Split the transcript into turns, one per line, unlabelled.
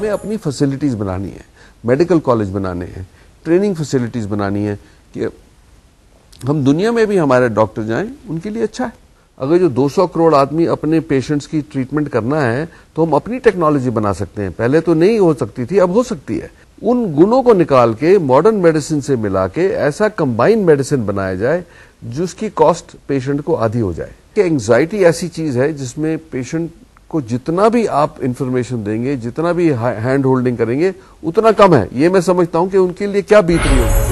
हमें अपनी फैसिलिटीज़ बनानी है मेडिकल कॉलेज बनाने हैं ट्रेनिंग फैसिलिटीज़ बनानी है कि हम दुनिया में भी हमारे डॉक्टर जाएं उनके लिए अच्छा है अगर जो 200 करोड़ आदमी अपने पेशेंट्स की ट्रीटमेंट करना है तो हम अपनी टेक्नोलॉजी बना सकते हैं पहले तो नहीं हो सकती थी अब हो सकती है उन गुणों को निकाल के मॉडर्न मेडिसिन से मिला के ऐसा कंबाइंड मेडिसिन बनाया जाए जिसकी कॉस्ट पेशेंट को आधी हो जाए कि एंग्जाइटी ऐसी चीज़ है जिसमें पेशेंट को जितना भी आप इंफॉर्मेशन देंगे जितना भी हैंड होल्डिंग करेंगे उतना कम है ये मैं समझता हूं कि उनके लिए क्या बीत रही होगी